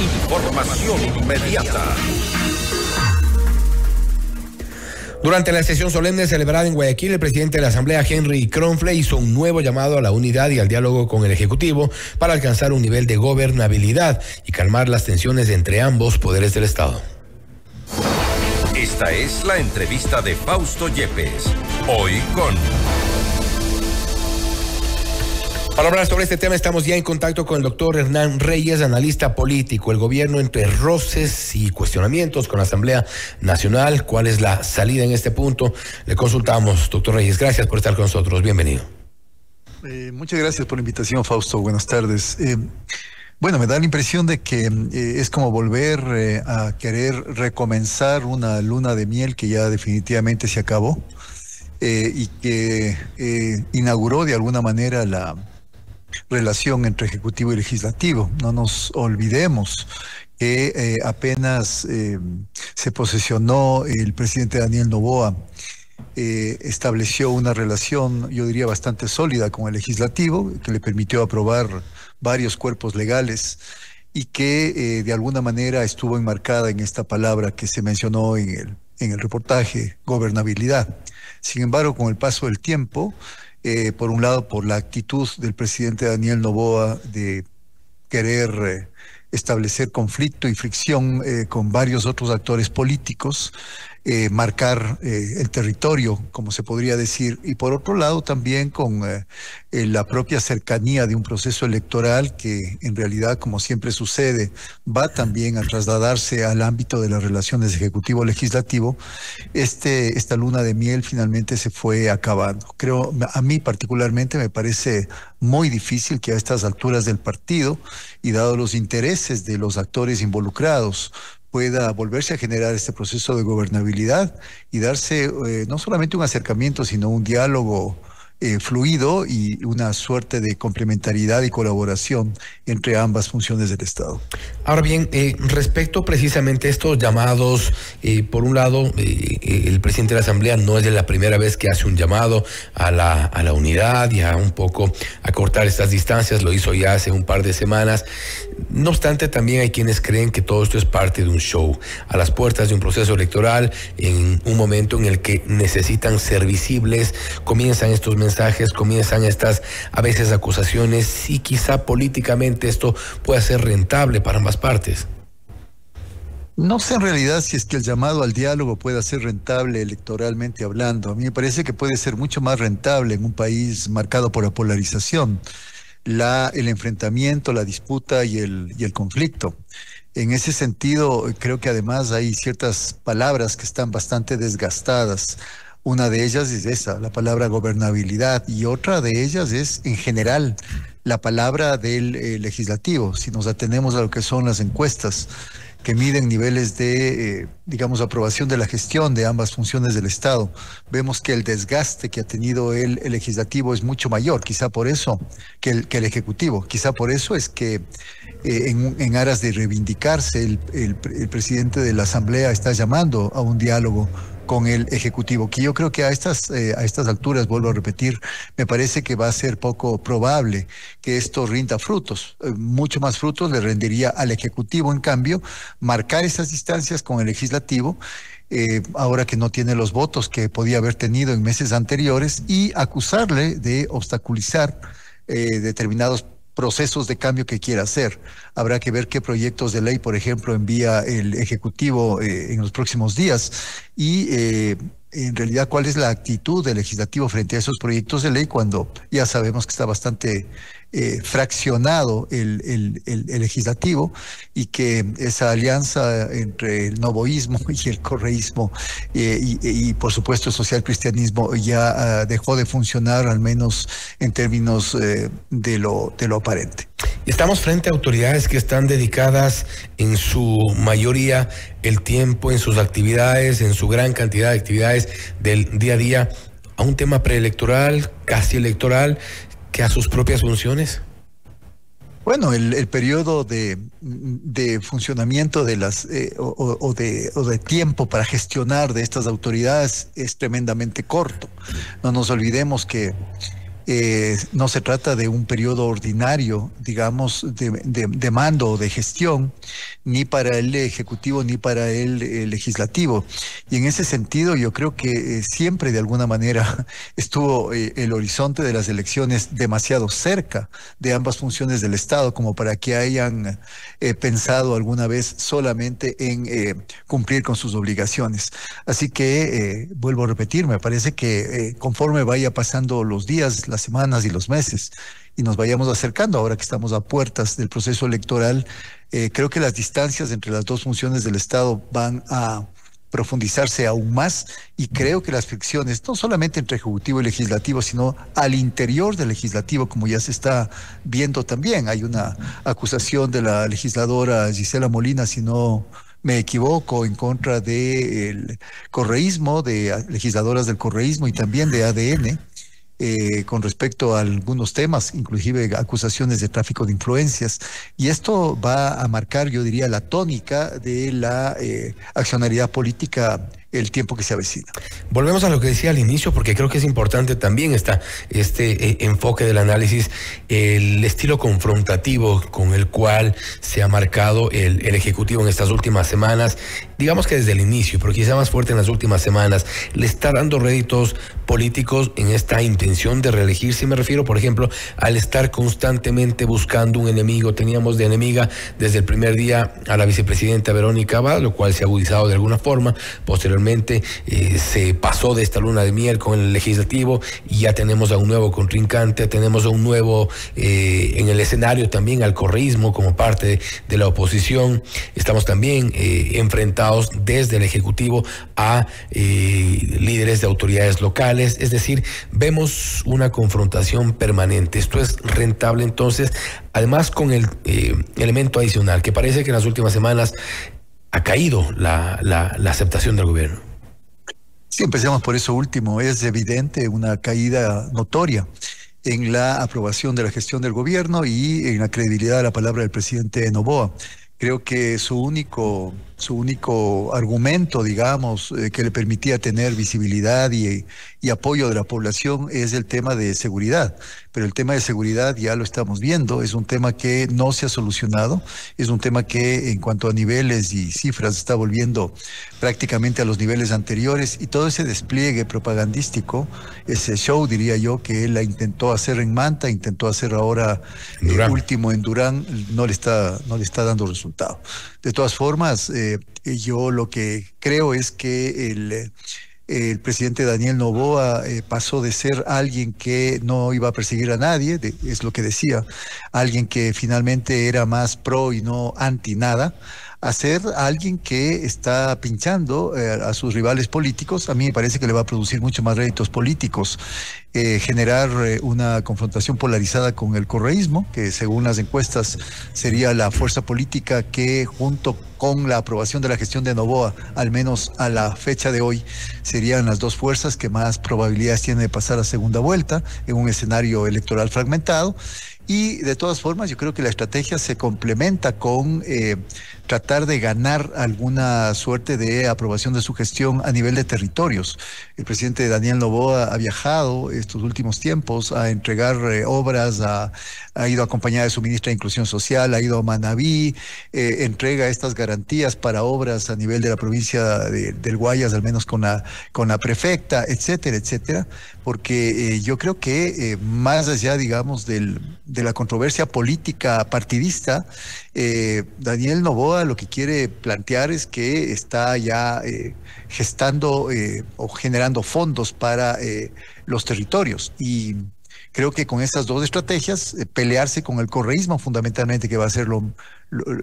Información inmediata. Durante la sesión solemne celebrada en Guayaquil, el presidente de la Asamblea, Henry Cronfle, hizo un nuevo llamado a la unidad y al diálogo con el Ejecutivo para alcanzar un nivel de gobernabilidad y calmar las tensiones entre ambos poderes del Estado. Esta es la entrevista de Fausto Yepes, hoy con... Para hablar sobre este tema estamos ya en contacto con el doctor Hernán Reyes, analista político. El gobierno entre roces y cuestionamientos con la Asamblea Nacional. ¿Cuál es la salida en este punto? Le consultamos, doctor Reyes. Gracias por estar con nosotros. Bienvenido. Eh, muchas gracias por la invitación, Fausto. Buenas tardes. Eh, bueno, me da la impresión de que eh, es como volver a querer recomenzar una luna de miel que ya definitivamente se acabó y que inauguró de alguna manera la, relación entre Ejecutivo y Legislativo. No nos olvidemos que eh, apenas eh, se posesionó el presidente Daniel Novoa, eh, estableció una relación, yo diría, bastante sólida con el legislativo, que le permitió aprobar varios cuerpos legales y que de alguna manera estuvo enmarcada en esta palabra que se mencionó en el, en el reportaje, gobernabilidad. Sin embargo, con el paso del tiempo, eh, por un lado por la actitud del presidente Daniel Novoa de querer eh, establecer conflicto y fricción eh, con varios otros actores políticos, eh, marcar eh, el territorio, como se podría decir, y por otro lado también con eh, la propia cercanía de un proceso electoral que en realidad, como siempre sucede, va también a trasladarse al ámbito de las relaciones ejecutivo-legislativo, este, esta luna de miel finalmente se fue acabando. Creo, a mí particularmente me parece muy difícil que a estas alturas del partido y dado los intereses de los actores involucrados, pueda volverse a generar este proceso de gobernabilidad y darse eh, no solamente un acercamiento, sino un diálogo eh, fluido y una suerte de complementariedad y colaboración entre ambas funciones del Estado. Ahora bien, eh, respecto precisamente a estos llamados, eh, por un lado, el presidente de la Asamblea no es de la primera vez que hace un llamado a la, a la unidad y a un poco a cortar estas distancias, lo hizo ya hace un par de semanas. No obstante, también hay quienes creen que todo esto es parte de un show, a las puertas de un proceso electoral, en un momento en el que necesitan ser visibles, comienzan estos mensajes, comienzan estas a veces acusaciones y quizá políticamente esto pueda ser rentable para ambas partes. No sé en realidad si es que el llamado al diálogo pueda ser rentable electoralmente hablando. A mí me parece que puede ser mucho más rentable en un país marcado por la polarización, la, el enfrentamiento, la disputa y el, y el conflicto. En ese sentido, creo que además hay ciertas palabras que están bastante desgastadas. Una de ellas es esa, la palabra gobernabilidad, y otra de ellas es, en general, la palabra del eh, legislativo, si nos atenemos a lo que son las encuestas que miden niveles de, eh, digamos, aprobación de la gestión de ambas funciones del Estado. Vemos que el desgaste que ha tenido el, legislativo es mucho mayor, quizá por eso, que el, ejecutivo. Quizá por eso es que eh, en, aras de reivindicarse, el presidente de la Asamblea está llamando a un diálogo con el Ejecutivo, que yo creo que a estas, eh, a estas alturas, vuelvo a repetir, me parece que va a ser poco probable que esto rinda frutos. Eh, mucho más frutos le rendiría al Ejecutivo, en cambio, marcar esas distancias con el Legislativo. Eh, ahora que no tiene los votos que podía haber tenido en meses anteriores y acusarle de obstaculizar determinados procesos de cambio que quiera hacer. Habrá que ver qué proyectos de ley, por ejemplo, envía el Ejecutivo eh, en los próximos días y eh, en realidad cuál es la actitud del legislativo frente a esos proyectos de ley cuando ya sabemos que está bastante eh, fraccionado el, el, el, legislativo y que esa alianza entre el novoísmo y el correísmo eh, y, por supuesto el social cristianismo ya ah, dejó de funcionar al menos en términos eh, de, lo, de lo aparente. Estamos frente a autoridades que están dedicadas en su mayoría el tiempo en sus actividades, en su gran cantidad de actividades del día a día a un tema preelectoral, casi electoral, que a sus propias funciones. Bueno, el, periodo de, funcionamiento de las eh, o, de, tiempo para gestionar de estas autoridades es tremendamente corto. No nos olvidemos que eh, no se trata de un periodo ordinario, digamos, de, mando o de gestión, ni para el Ejecutivo ni para el, Legislativo. Y en ese sentido, yo creo que eh, siempre, de alguna manera, estuvo eh, el horizonte de las elecciones demasiado cerca de ambas funciones del Estado, como para que hayan pensado alguna vez solamente en cumplir con sus obligaciones. Así que, vuelvo a repetir, me parece que conforme vaya pasando los días, las semanas y los meses y nos vayamos acercando ahora que estamos a puertas del proceso electoral. Eh, creo que las distancias entre las dos funciones del Estado van a profundizarse aún más y creo que las fricciones, no solamente entre Ejecutivo y Legislativo, sino al interior del Legislativo, como ya se está viendo también. Hay una acusación de la legisladora Gisela Molina, si no me equivoco, en contra de el correísmo, de legisladoras del correísmo y también de ADN. Eh, con respecto a algunos temas, inclusive acusaciones de tráfico de influencias. Y esto va a marcar, yo diría, la tónica de la eh, accionalidad política el tiempo que se avecina. Volvemos a lo que decía al inicio, porque creo que es importante también esta, este eh, enfoque del análisis, el estilo confrontativo con el cual se ha marcado el, el Ejecutivo en estas últimas semanas, digamos que desde el inicio, pero quizá más fuerte en las últimas semanas, le está dando réditos políticos en esta intención de reelegirse. Me refiero, por ejemplo, al estar constantemente buscando un enemigo. Teníamos de enemiga desde el primer día a la vicepresidenta Verónica Abad, lo cual se ha agudizado de alguna forma, posteriormente eh, se pasó de esta luna de miel con el legislativo y ya tenemos a un nuevo contrincante, tenemos a un nuevo eh, en el escenario también al corrismo como parte de la oposición. Estamos también eh, enfrentados desde el Ejecutivo a líderes de autoridades locales, es decir, vemos una confrontación permanente. Esto es rentable entonces, además con el elemento adicional que parece que en las últimas semanas ha caído la, la, aceptación del gobierno. Si sí, empecemos por eso último, es evidente una caída notoria en la aprobación de la gestión del gobierno y en la credibilidad de la palabra del presidente Novoa. Creo que su único su único argumento, digamos, eh, que le permitía tener visibilidad y, apoyo de la población es el tema de seguridad. Pero el tema de seguridad ya lo estamos viendo, es un tema que no se ha solucionado, es un tema que en cuanto a niveles y cifras está volviendo prácticamente a los niveles anteriores y todo ese despliegue propagandístico, ese show, diría yo, que él la intentó hacer en Manta, intentó hacer ahora el eh, último en Durán, no le está, no le está dando resultado. De todas formas, eh, eh, yo lo que creo es que el, presidente Daniel Novoa eh, pasó de ser alguien que no iba a perseguir a nadie, es lo que decía, alguien que finalmente era más pro y no anti nada, hacer a alguien que está pinchando eh, a sus rivales políticos, a mí me parece que le va a producir mucho más réditos políticos. Eh, generar eh, una confrontación polarizada con el correísmo, que según las encuestas sería la fuerza política que junto con la aprobación de la gestión de Novoa, al menos a la fecha de hoy, serían las dos fuerzas que más probabilidades tienen de pasar a segunda vuelta en un escenario electoral fragmentado. Y de todas formas, yo creo que la estrategia se complementa con... Eh, tratar de ganar alguna suerte de aprobación de su gestión a nivel de territorios. El presidente Daniel Novoa ha viajado estos últimos tiempos a entregar eh, obras, ha ido acompañada de su ministra de Inclusión Social, ha ido a Manabí, eh, entrega estas garantías para obras a nivel de la provincia del Guayas, al menos con la, con la prefecta, etcétera, etcétera, porque eh, yo creo que más allá, digamos, del, de la controversia política partidista, Daniel Novoa lo que quiere plantear es que está ya eh, gestando eh, o generando fondos para eh, los territorios y creo que con esas dos estrategias, pelearse con el correísmo fundamentalmente, que va a ser lo,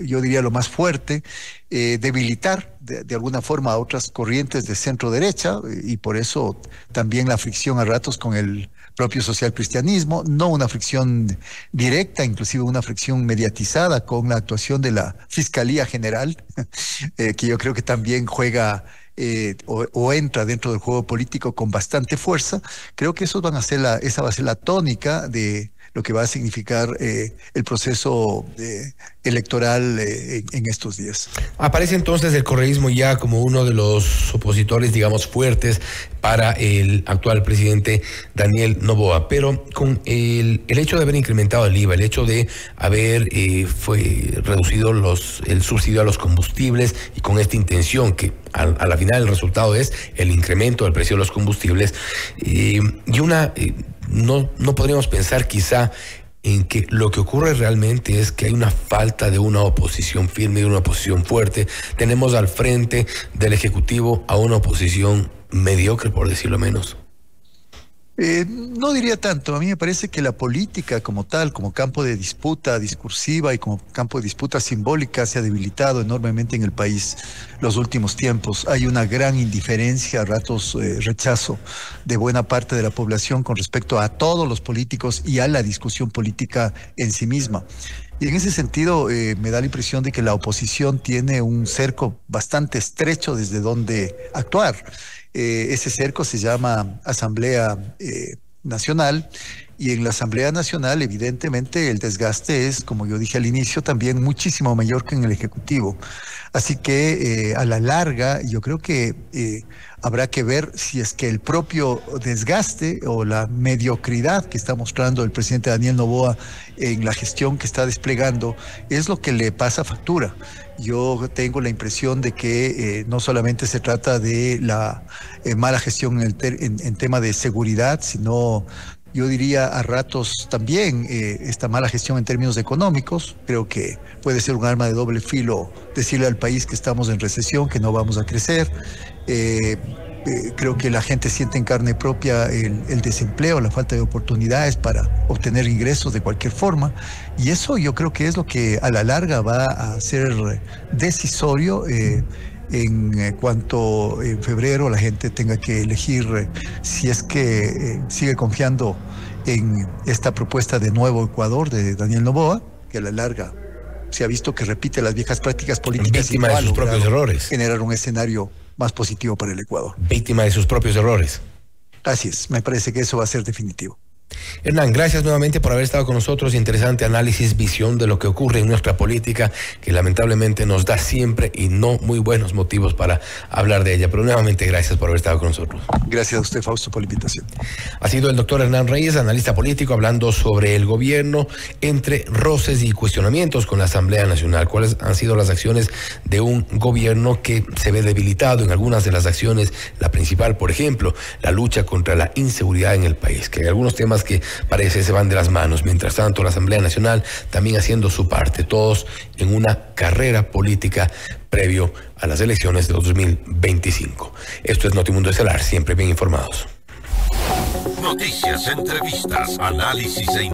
yo diría lo más fuerte, eh, debilitar de, alguna forma a otras corrientes de centro derecha eh, y por eso también la fricción a ratos con el propio social cristianismo, no una fricción directa, inclusive una fricción mediatizada con la actuación de la Fiscalía General, eh, que yo creo que también juega o, entra dentro del juego político con bastante fuerza. Creo que eso van a ser la, esa va a ser la tónica de, lo que va a significar eh, el proceso eh, electoral eh, en, estos días. Aparece entonces el correísmo ya como uno de los opositores, digamos, fuertes para el actual presidente Daniel Novoa, pero con el, hecho de haber incrementado el IVA, el hecho de haber fue reducido los, el subsidio a los combustibles y con esta intención que a, a la final el resultado es el incremento del precio de los combustibles y una no, no podríamos pensar quizá en que lo que ocurre realmente es que hay una falta de una oposición firme, de una oposición fuerte. Tenemos al frente del Ejecutivo a una oposición mediocre, por decirlo menos. Eh, no diría tanto, a mí me parece que la política como tal, como campo de disputa discursiva y como campo de disputa simbólica se ha debilitado enormemente en el país los últimos tiempos. Hay una gran indiferencia, a ratos eh, rechazo de buena parte de la población con respecto a todos los políticos y a la discusión política en sí misma. Y en ese sentido eh, me da la impresión de que la oposición tiene un cerco bastante estrecho desde donde actuar. Eh, ese cerco se llama Asamblea eh, Nacional y en la Asamblea Nacional, evidentemente, el desgaste es, como yo dije al inicio, también muchísimo mayor que en el Ejecutivo. Así que eh, a la larga, yo creo que eh, habrá que ver si es que el propio desgaste o la mediocridad que está mostrando el presidente Daniel Novoa en la gestión que está desplegando es lo que le pasa factura. Yo tengo la impresión de que eh, no solamente se trata de la mala gestión en, en, tema de seguridad, sino yo diría a ratos también eh, esta mala gestión en términos económicos. Creo que puede ser un arma de doble filo decirle al país que estamos en recesión, que no vamos a crecer. Eh, eh, creo que la gente siente en carne propia el, el, desempleo, la falta de oportunidades para obtener ingresos de cualquier forma. Y eso yo creo que es lo que a la larga va a ser decisorio en eh, cuanto eh, en febrero la gente tenga que elegir eh, si es que sigue confiando en esta propuesta de Nuevo Ecuador de Daniel Novoa, que a la larga se ha visto que repite las viejas prácticas políticas. y de sus propios errores. Generar un escenario más positivo para el Ecuador. Víctima de sus propios errores. Así es, me parece que eso va a ser definitivo. Hernán, gracias nuevamente por haber estado con nosotros. Interesante análisis, visión de lo que ocurre en nuestra política, que lamentablemente nos da siempre y no muy buenos motivos para hablar de ella. Pero nuevamente gracias por haber estado con nosotros. Gracias a usted, Fausto, por la invitación. Ha sido el doctor Hernán Reyes, analista político, hablando sobre el gobierno entre roces y cuestionamientos con la Asamblea Nacional. ¿Cuáles han sido las acciones de un gobierno que se ve debilitado en algunas de las acciones? La principal, por ejemplo, la lucha contra la inseguridad en el país, que hay algunos temas que parece que se van de las manos. Mientras tanto, la Asamblea Nacional también haciendo su parte, todos en una carrera política previo a las elecciones de 2025. Esto es Notimundo Estelar, siempre bien informados. Noticias, entrevistas, análisis e